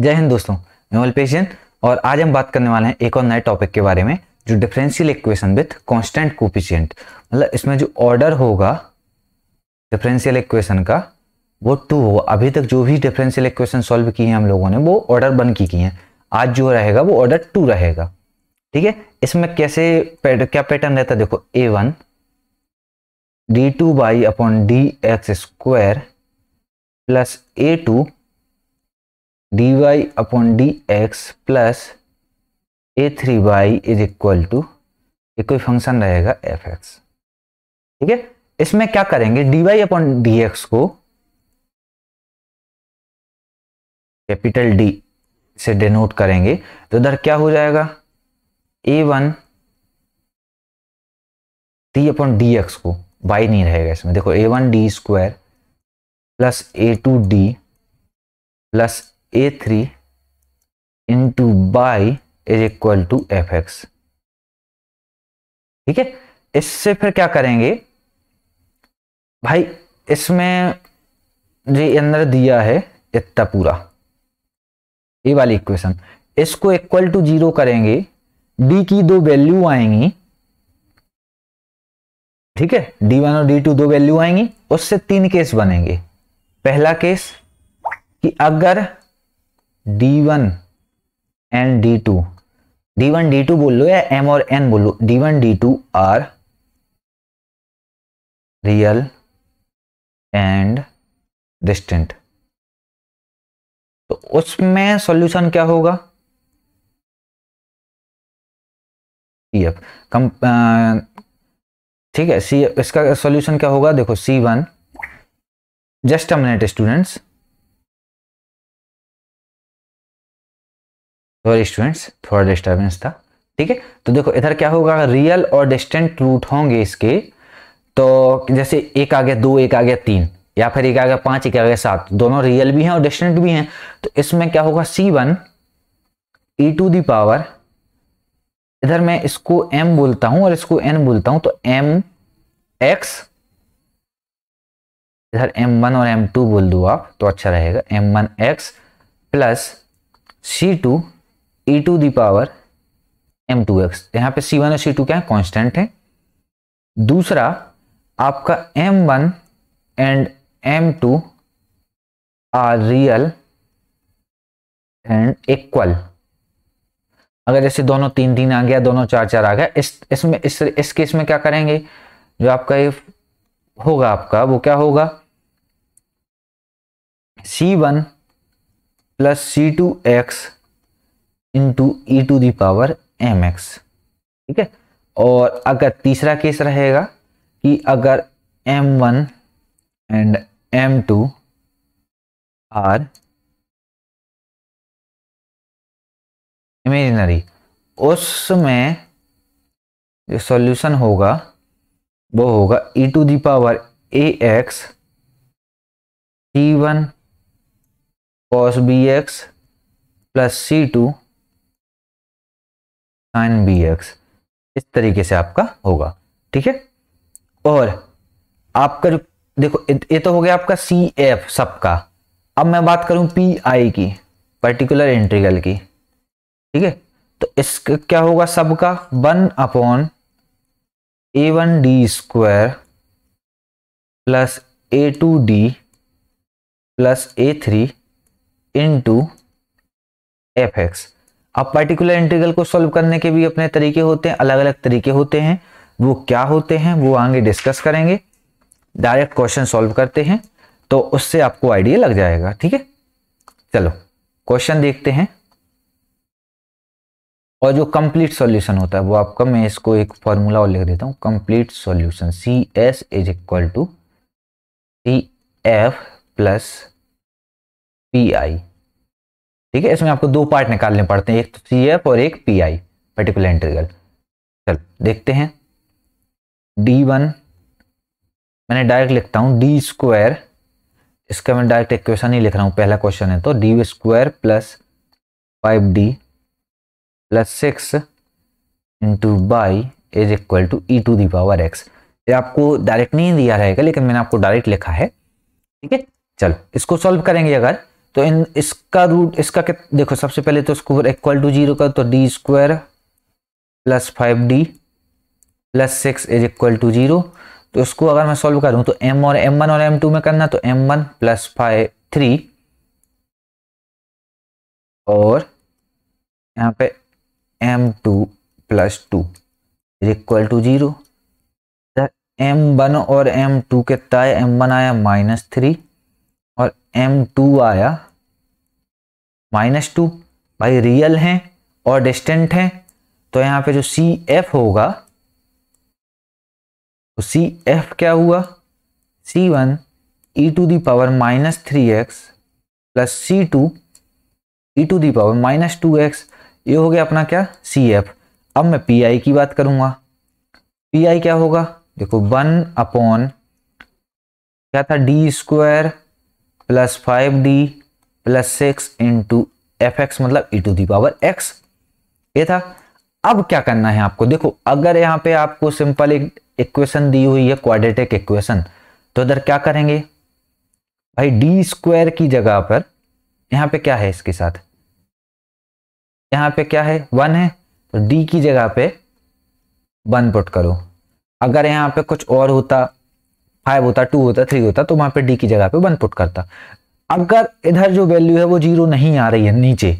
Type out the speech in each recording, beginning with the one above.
जय हिंद दोस्तों मैं अल्पेश जैन और आज हम बात करने वाले हैं एक और नए टॉपिक के बारे में जो differential equation with constant coefficient मतलब इसमें जो ऑर्डर होगा डिफरेंशियल इक्वेशन का वो टू होगा अभी तक जो भी डिफरेंशियल इक्वेशन सॉल्व की है हम लोगों ने वो ऑर्डर वन की की है आज जो रहेगा वो ऑर्डर टू रहेगा ठीक है इसमें कैसे पैट, क्या पैटर्न रहता है देखो a one d two by upon d x square plus a two d y upon d x plus a three y is equal to ये कोई फंक्शन रहेगा एफ एक्स ठीक है इसमें क्या करेंगे d y upon d x को capital d से डिनोट करेंगे तो इधर क्या हो जाएगा a one d upon d x को वाई नहीं रहेगा इसमें देखो a one d square plus a two d plus a three into y is equal to f x ठीक है इससे फिर क्या करेंगे भाई इसमें जो अंदर दिया है इतना पूरा ये वाली इक्वेशन इसको इक्वल टू जीरो करेंगे डी की दो वैल्यू आएंगी ठीक है डी वन और डी टू दो वैल्यू आएंगी उससे तीन केस बनेंगे पहला केस कि अगर d one and d two d one d two बोल लो या एम और एन बोल लो d one d two are real and distant तो उसमें सॉल्यूशन क्या होगा सी एफ कम ठीक है सी इसका सॉल्यूशन क्या होगा देखो c one just a minute students sorry students थोड़ा डिस्टर्बेंस था ठीक है तो देखो इधर क्या होगा रियल और डिस्टेंट रूट होंगे इसके तो जैसे एक आ गया दो एक आ गया तीन या फिर एक आ गया पांच एक आ गया सात दोनों रियल भी हैं और डिस्टेंट भी हैं तो इसमें क्या होगा सी one E to the power इधर मैं इसको m बोलता हूं और इसको n बोलता हूं तो m x इधर m1 और m2 बोल दो आप तो अच्छा रहेगा one x plus C two e e to the power m two x तो यहां पर सी वन और सी टू क्या है कॉन्स्टेंट है दूसरा आपका m one and m two are real and equal अगर जैसे दोनों तीन तीन आ गया दोनों चार चार आ गया इस इसमें इस इस केस में क्या करेंगे जो आपका ये होगा आपका वो क्या होगा सी one plus C two x into E to the power m x ठीक है और अगर तीसरा केस रहेगा कि अगर m one and m two are imaginary उसमें जो सॉल्यूशन होगा वो होगा e to the power a x c one cos b x plus C two sine b x इस तरीके से आपका होगा ठीक है और आपका जो देखो ये तो हो गया आपका सी एफ सबका अब मैं बात करूं पी आई की पर्टिकुलर इंटीग्रल की ठीक है तो इसका क्या होगा सबका one upon a one d square plus a two d plus a three into F x अब पर्टिकुलर इंटीग्रल को सॉल्व करने के भी अपने तरीके होते हैं अलग अलग तरीके होते हैं वो क्या होते हैं वो आगे डिस्कस करेंगे डायरेक्ट क्वेश्चन सॉल्व करते हैं तो उससे आपको आइडिया लग जाएगा ठीक है चलो क्वेश्चन देखते हैं और जो कंप्लीट सॉल्यूशन होता है वो आपका मैं इसको एक फॉर्मूला और लिख देता हूँ complete solution c s is equal to c f plus p i ठीक है इसमें आपको दो पार्ट निकालने पड़ते हैं एक सी तो एफ और एक पी आई पर्टिकुलर इंटीग्रल चल देखते हैं डी वन मैंने डायरेक्ट लिखता हूं डी स्क्वायर इसका मैं डायरेक्ट इक्वेशन ही लिख रहा हूं पहला क्वेश्चन है तो D square plus five D plus six into y is equal to E to the power x ये आपको डायरेक्ट नहीं दिया रहेगा लेकिन मैंने आपको डायरेक्ट लिखा है ठीक है चलो इसको सॉल्व करेंगे अगर तो इन इसका रूट इसका कित देखो सबसे पहले तो स्क्वायर इक्वल टू जीरो का तो D square plus five D plus six is equal to zero तो इसको अगर मैं सॉल्व करूं तो m और m1 और m2 में करना तो m1 प्लस फाइव थ्री और यहाँ पे m2 plus two is equal to zero m one और एम टू के है एम वन आया माइनस थ्री और एम टू आया माइनस टू भाई रियल हैं और डिस्टेंट हैं तो यहाँ पे जो सी एफ होगा तो सी एफ क्या हुआ c one E to the power minus three x plus C two E to the power minus two x ये हो गया अपना क्या सी एफ अब मैं पी आई की बात करूंगा पी आई क्या होगा देखो वन अपॉन क्या था D square plus five D plus six into F X मतलब E to the power X ये था अब क्या करना है आपको देखो अगर यहाँ पे आपको सिंपल एक इक्वेशन दी हुई है क्वाड्रेटिक इक्वेशन तो इधर क्या करेंगे भाई डी स्क्वायर की जगह पर यहाँ पे क्या है इसके साथ यहाँ पे क्या है वन है तो डी की जगह पे वन पुट करो अगर यहाँ पे कुछ और होता फाइव होता टू होता थ्री होता तो वहां पर डी की जगह पे वन पुट करता अगर इधर जो वैल्यू है वो जीरो नहीं आ रही है नीचे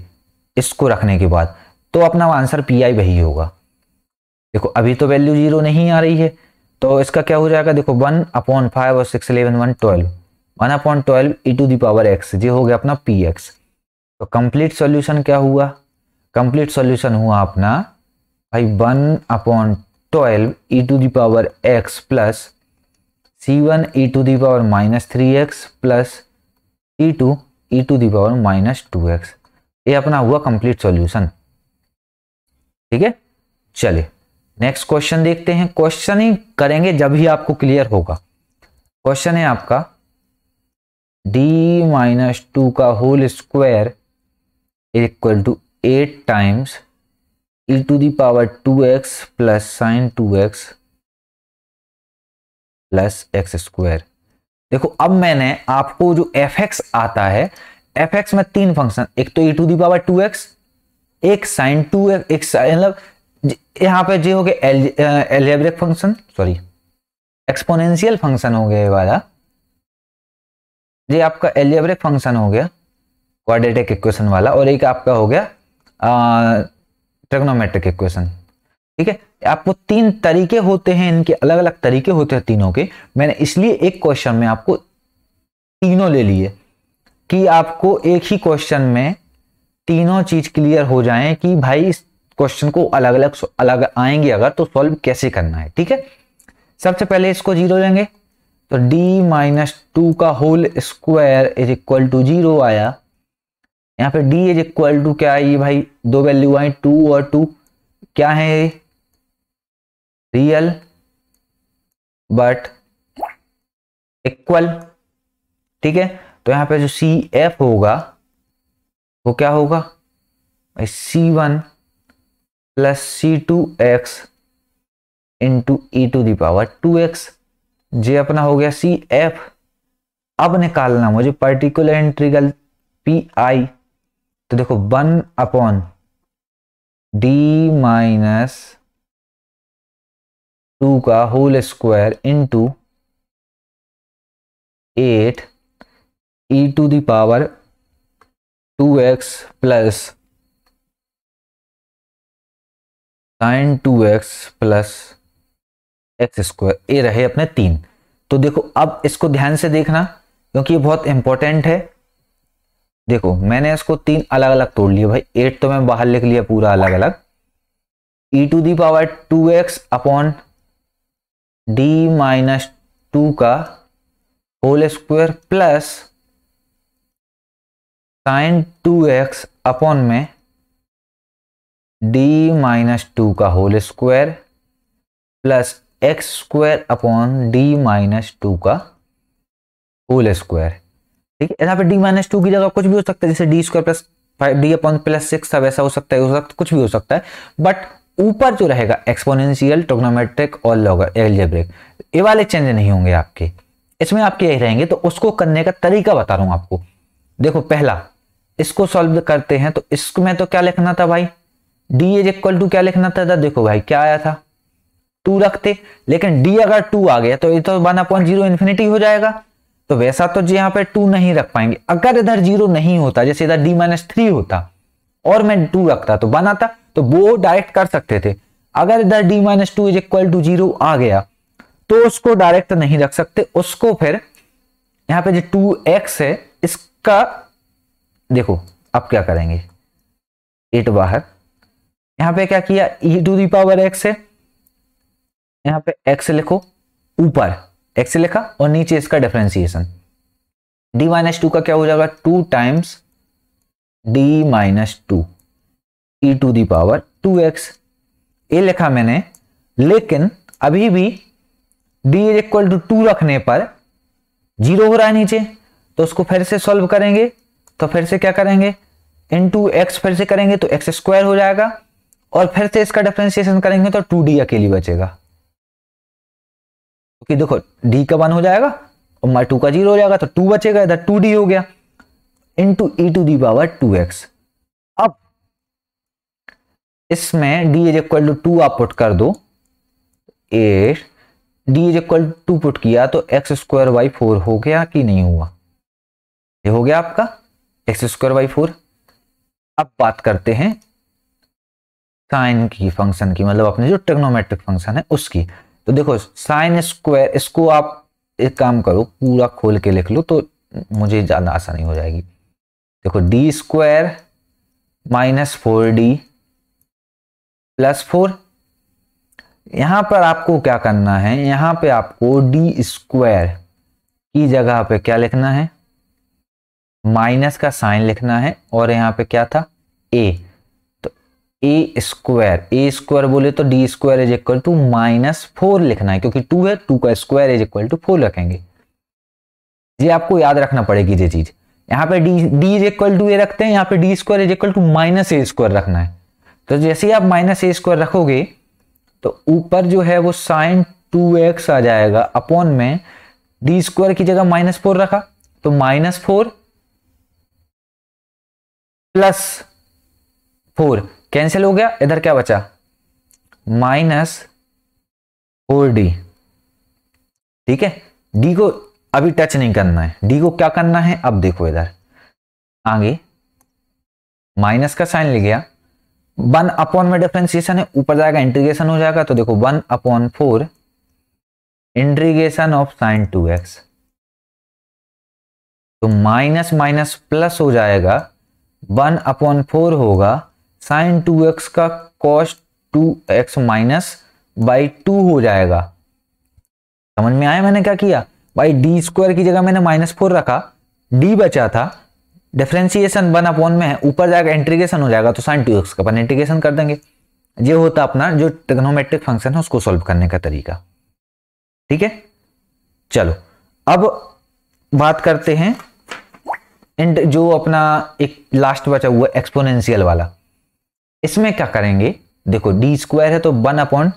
इसको रखने के बाद तो अपना आंसर पी आई वही होगा देखो अभी तो वैल्यू जीरो नहीं आ रही है तो इसका क्या हो जाएगा देखो वन अपॉन फाइव और six eleven one twelve one upon twelve E to the power x ये हो गया अपना पी एक्स तो कंप्लीट सॉल्यूशन क्या हुआ कंप्लीट सॉल्यूशन हुआ अपना भाई one upon twelve E to the power X plus C one E to the power minus three x plus E to E to the power minus two x ये अपना हुआ complete solution ठीक है चलिए next question देखते हैं question ही करेंगे जब ही आपको क्लियर होगा क्वेश्चन है आपका डी माइनस टू का whole square equal to eight times E to the power two X plus sine two X plus X square देखो अब मैंने आपको जो एफ एक्स आता है एफ एक्स में तीन फंक्शन एक तो E to the power two X एक साइन टू एक्स एक मतलब यहाँ पे जो हो गया algebraic function sorry exponential function हो गया ये वाला ये आपका एलियब्रिक फंक्शन हो गया क्वाड्रेटिक इक्वेशन वाला और एक आपका हो गया ट्रिग्नोमेट्रिक इक्वेशन ठीक है आपको तीन तरीके होते हैं इनके अलग अलग तरीके होते हैं तीनों के मैंने इसलिए एक क्वेश्चन में आपको तीनों ले लिए कि आपको एक ही क्वेश्चन में तीनों चीज क्लियर हो जाए कि भाई इस क्वेश्चन को अलग अलग अलग आएंगे अगर तो सॉल्व कैसे करना है ठीक है सबसे पहले इसको जीरो लेंगे तो d माइनस टू का whole square is equal to zero आया यहाँ पे d इज इक्वल टू क्या है ये भाई दो वैल्यू आई टू और टू क्या है real बट इक्वल ठीक है तो यहां पे जो सी एफ होगा वो क्या होगा सी one plus C two x into E to the power two X जे अपना हो गया सी एफ अब निकालना मुझे पर्टिकुलर इंट्रीगल पी आई तो देखो one upon D minus two का whole square into eight E to the power two X plus sine two X plus X square ये रहे अपने तीन तो देखो अब इसको ध्यान से देखना क्योंकि ये बहुत इंपॉर्टेंट है देखो मैंने इसको तीन अलग अलग तोड़ लिया भाई एट तो मैं बाहर लिख लिया पूरा अलग अलग E to the power two X upon D minus two का whole square plus sine two X upon में डी माइनस टू का whole square plus X square upon D minus two का होल स्क्वायर ठीक है यहाँ पे डी माइनस टू की जगह कुछ भी हो सकता है जैसे D square plus five D upon plus six था वैसा हो सकता है हो सकता कुछ भी हो सकता है बट ऊपर जो रहेगा एक्सपोनेंशियल टोग्नोमेट्रिक और लॉगर एलजेब्रिक ये वाले चेंज नहीं होंगे आपके इसमें आपके यही रहेंगे तो उसको करने का तरीका बता रहा हूं आपको देखो पहला इसको सॉल्व करते हैं तो इसमें तो क्या लिखना था भाई डी इज इक्वल टू क्या लिखना था देखो भाई क्या आया था टू रखते लेकिन डी अगर टू आ गया तो ये तो वन अपॉइंट जीरो इन्फिनिटी हो जाएगा तो वैसा तो यहाँ पे टू नहीं रख पाएंगे अगर इधर जीरो नहीं होता जैसे इधर डी माइनस थ्री होता और मैं टू रखता तो वन आता तो वो डायरेक्ट कर सकते थे अगर इधर D minus two is equal to zero आ गया तो उसको डायरेक्ट नहीं रख सकते उसको फिर यहां पे जो टू एक्स है इसका देखो अब क्या करेंगे एट बाहर यहां पे क्या किया E to the power X है यहां पे एक्स लिखो ऊपर एक्स लिखा और नीचे इसका डिफ्रेंसिएशन डी माइनस टू का क्या हो जाएगा two times D minus two E to the power two x ये लिखा मैंने लेकिन अभी भी D is equal to two रखने पर जीरो हो रहा है नीचे तो उसको फिर से सॉल्व करेंगे तो फिर से क्या करेंगे इन टू एक्स फिर से करेंगे तो एक्स स्क्वायर हो जाएगा और फिर से इसका डिफ्रेंसिएशन करेंगे तो टू डी अकेली बचेगा क्योंकि देखो डी का वन हो जाएगा और टू का जीरो हो जाएगा तो टू बचेगा इधर टू डी हो गया into E to the power two X अब इसमें D is equal to two आप पुट कर दो at D is equal to put किया तो एक्स स्क्वायर वाई फोर हो गया कि नहीं हुआ ये हो गया आपका एक्स स्क्वायर वाई फोर अब बात करते हैं साइन की फंक्शन की मतलब अपने जो टेक्नोमेट्रिक फंक्शन है उसकी तो देखो साइन स्क्वायर इसको आप एक काम करो पूरा खोल के लिख लो तो मुझे ज़्यादा आसानी हो जाएगी देखो D square minus four D plus four यहां पर आपको क्या करना है यहां पे आपको डी स्क्वायर की जगह पे क्या लिखना है माइनस का साइन लिखना है और यहां पे क्या था ए तो ए स्क्वायर ए स्क्वायर बोले तो D square is equal to minus four लिखना है क्योंकि टू है टू का square is equal to four रखेंगे ये आपको याद रखना पड़ेगी ये चीज़ यहाँ पे D D is equal to A रखते हैं यहाँ पे D square is equal to minus A square रखना है तो जैसे ही आप माइनस ए स्क्वायर रखोगे तो ऊपर जो है वो साइन टू एक्स आ जाएगा अपॉन में डी स्क्वायर की जगह माइनस फोर रखा तो minus four plus four cancel हो गया इधर क्या बचा माइनस फोर डी ठीक है डी को अभी टच नहीं करना है डी को क्या करना है अब देखो इधर आगे माइनस का साइन ले गया वन अपॉन में डिफ्रेंसिएशन है ऊपर जाएगा इंटीग्रेशन हो जाएगा तो देखो one upon four integration of sine two x तो माइनस माइनस प्लस हो जाएगा वन अपॉन फोर होगा साइन टू एक्स का cos two X minus by two हो जाएगा समझ में आया मैंने क्या किया भाई डी स्क्वायर की जगह मैंने माइनस फोर रखा डी बचा था डिफ्रेंसिएशन वन अपॉन में है ऊपर जाकर इंटीग्रेशन हो जाएगा तो साइन टू एक्स का अपन इंटीग्रेशन कर देंगे ये होता अपना जो ट्रिग्नोमेट्रिक फंक्शन है उसको सॉल्व करने का तरीका ठीक है चलो अब बात करते हैं एंड जो अपना एक लास्ट बचा हुआ एक्सपोनेंशियल वाला इसमें क्या करेंगे देखो डी स्क्वायर है तो वन अपॉन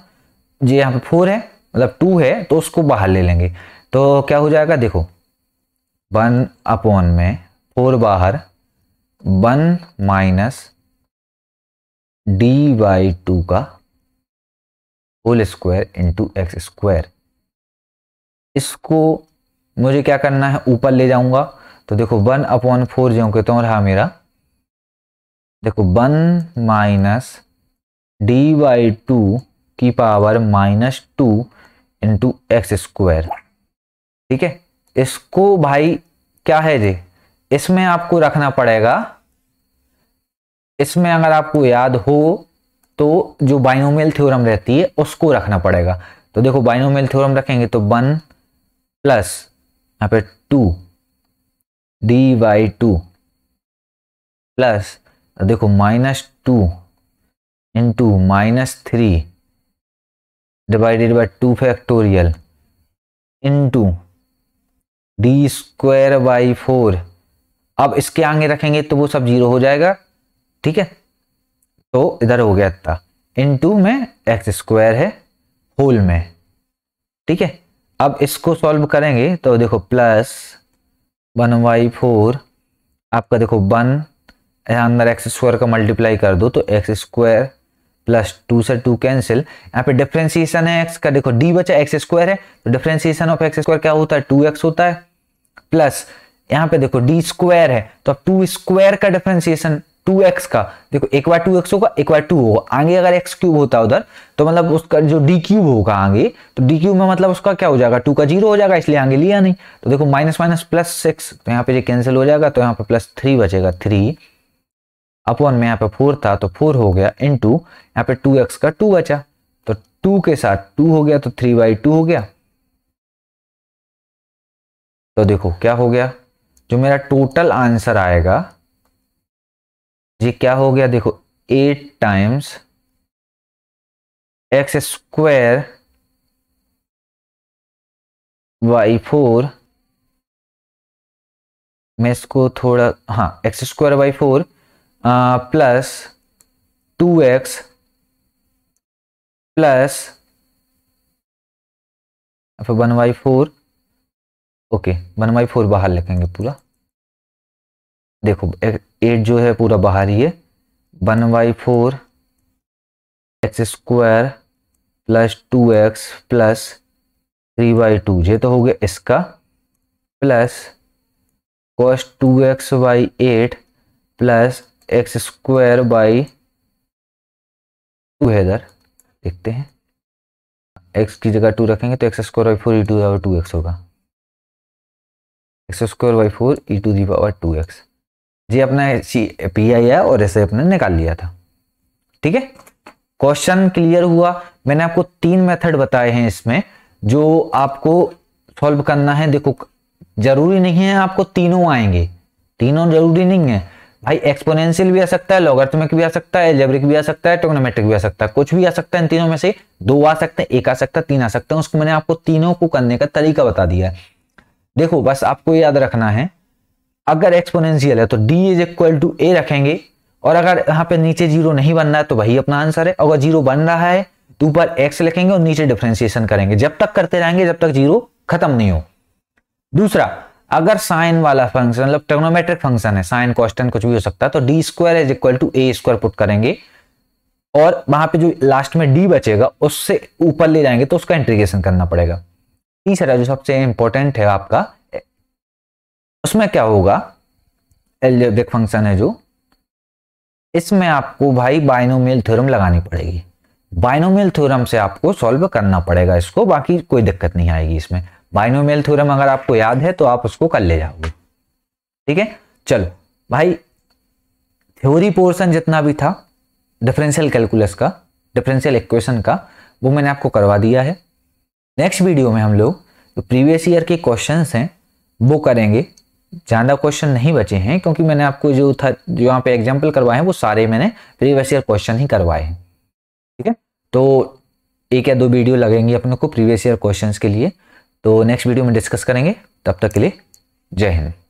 जो यहाँ पे फोर है मतलब टू है तो उसको बाहर ले लेंगे तो क्या हो जाएगा देखो वन अपॉन में फोर बाहर one minus D by two का whole square into X square इसको मुझे क्या करना है ऊपर ले जाऊंगा तो देखो वन अपॉन फोर जो तो रहा मेरा देखो one minus D by two की power minus two into X square ठीक है इसको भाई क्या है जी इसमें आपको रखना पड़ेगा इसमें अगर आपको याद हो तो जो बाइनोमियल थ्योरम रहती है उसको रखना पड़ेगा तो देखो बाइनोमियल थ्योरम रखेंगे तो वन प्लस यहां पर two D by two plus देखो minus two into minus three divided by two factorial into D square by four अब इसके आगे रखेंगे तो वो सब जीरो हो जाएगा ठीक है तो इधर हो गया था इन टू में एक्स स्क्वायर है होल में ठीक है अब इसको सॉल्व करेंगे तो देखो प्लस वन बाई फोर आपका देखो वन यहाँ अंदर एक्स स्क्वायर का मल्टीप्लाई कर दो तो एक्स स्क्वायर प्लस टू से टू कैंसिल यहाँ पे डिफ्रेंसिएशन है एक्स का देखो डी बचा एक्स स्क्वायर है तो डिफ्रेंसिएशन ऑफ एक्स स्क्वायर क्या होता है टू एक्स होता है प्लस यहां पे देखो डी स्क्वायर है तो अब टू स्क्वायर का डिफ्रेंसिएशन टू एक्स का देखो एक बार टू एक्स होगा एक बार टू होगा आगे अगर एक्स क्यूब होता उधर तो मतलब उसका जो डी क्यूब होगा आगे तो डी क्यूब में मतलब उसका क्या हो जाएगा टू का जीरो हो जाएगा इसलिए आगे लिया नहीं तो देखो माइनस माइनस प्लस सिक्स तो यहाँ पे ये कैंसिल हो जाएगा तो यहाँ पे प्लस थ्री बचेगा थ्री अपॉन में यहाँ पे फोर था तो फोर हो गया इन टू यहाँ पे टू एक्स का टू बचा तो टू के साथ टू हो गया तो थ्री बाई टू हो गया तो देखो क्या हो गया जो मेरा टोटल आंसर आएगा ये क्या हो गया देखो eight times X square by four मैं इसको थोड़ा हाँ X square by four plus two X plus one by four okay one by four बाहर लिखेंगे पूरा देखो एट जो है पूरा बाहर ही है one by four X square plus two X plus three by two ये तो हो गया इसका plus cos two X by eight plus X square by two है इधर देखते हैं एक्स की जगह टू रखेंगे तो X square by four two two X होगा X square by four E to the power two X जी अपना सी पी आई है और ऐसे अपने निकाल लिया था ठीक है क्वेश्चन क्लियर हुआ मैंने आपको तीन मेथड बताए हैं इसमें जो आपको सॉल्व करना है देखो जरूरी नहीं है आपको तीनों आएंगे तीनों जरूरी नहीं है भाई एक्सपोनेंशियल भी आ सकता है लॉगर्थमिक भी आ सकता है एल्जेब्रिक भी आ सकता है ट्रिग्नोमेट्रिक भी आ सकता है कुछ भी आ सकता है इन तीनों में से दो आ सकते हैं एक आ सकता है तीन आ सकते हैं उसको मैंने आपको तीनों को करने का तरीका बता दिया है देखो बस आपको याद रखना है अगर एक्सपोनेंशियल है तो D is equal to A रखेंगे और अगर यहाँ पे नीचे जीरो नहीं बन रहा है तो वही अपना आंसर है अगर जीरो बन रहा है तो ऊपर एक्स लिखेंगे और नीचे डिफ्रेंसिएशन करेंगे जब तक करते रहेंगे जब तक जीरो खत्म नहीं हो दूसरा अगर साइन वाला फंक्शन मतलब टेक्नोमेट्रिक फंक्शन है साइन कॉस्टन कुछ भी हो सकता है तो D square is equal to A square put करेंगे और वहां पे जो लास्ट में डी बचेगा उससे ऊपर ले जाएंगे तो उसका इंटीग्रेशन करना पड़ेगा तीसरा जो सबसे इंपॉर्टेंट है आपका उसमें क्या होगा एलजेब्रिक फंक्शन है जो इसमें आपको भाई बाइनोमियल थ्योरम लगानी पड़ेगी बाइनोमियल थ्योरम से आपको सॉल्व करना पड़ेगा इसको बाकी कोई दिक्कत नहीं आएगी इसमें बाइनोमियल थ्योरम अगर आपको याद है तो आप उसको कर ले जाओगे ठीक है चलो भाई थ्योरी पोर्शन जितना भी था डिफरेंशियल कैलकुलस का डिफरेंशियल इक्वेशन का वो मैंने आपको करवा दिया है नेक्स्ट वीडियो में हम लोग जो प्रीवियस ईयर के क्वेश्चंस हैं वो करेंगे ज़्यादा क्वेश्चन नहीं बचे हैं क्योंकि मैंने आपको जो था जो यहाँ पे एग्जाम्पल करवाए हैं वो सारे मैंने प्रीवियस ईयर क्वेश्चन ही करवाए हैं ठीक है तो एक या दो वीडियो लगेंगे अपने को प्रीवियस ईयर क्वेश्चन के लिए तो नेक्स्ट वीडियो में डिस्कस करेंगे तब तक के लिए जय हिंद